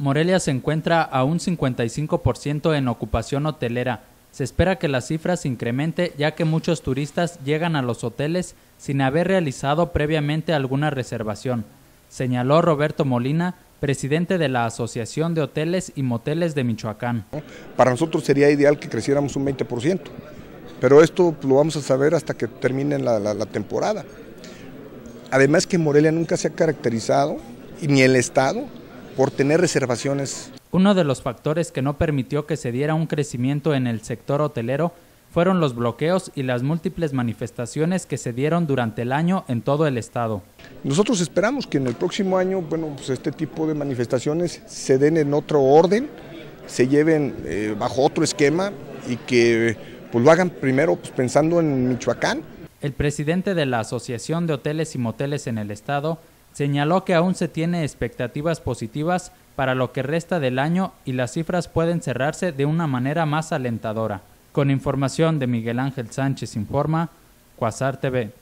Morelia se encuentra a un 55% en ocupación hotelera. Se espera que la cifra se incremente ya que muchos turistas llegan a los hoteles sin haber realizado previamente alguna reservación, señaló Roberto Molina, presidente de la Asociación de Hoteles y Moteles de Michoacán. Para nosotros sería ideal que creciéramos un 20%, pero esto lo vamos a saber hasta que termine la, la temporada. Además que Morelia nunca se ha caracterizado, ni el Estado, por tener reservaciones. Uno de los factores que no permitió que se diera un crecimiento en el sector hotelero fueron los bloqueos y las múltiples manifestaciones que se dieron durante el año en todo el estado. Nosotros esperamos que en el próximo año, bueno, pues este tipo de manifestaciones se den en otro orden, se lleven eh, bajo otro esquema y que pues lo hagan primero pues, pensando en Michoacán. El presidente de la Asociación de Hoteles y Moteles en el estado, Señaló que aún se tiene expectativas positivas para lo que resta del año y las cifras pueden cerrarse de una manera más alentadora. Con información de Miguel Ángel Sánchez Informa, Cuasar TV.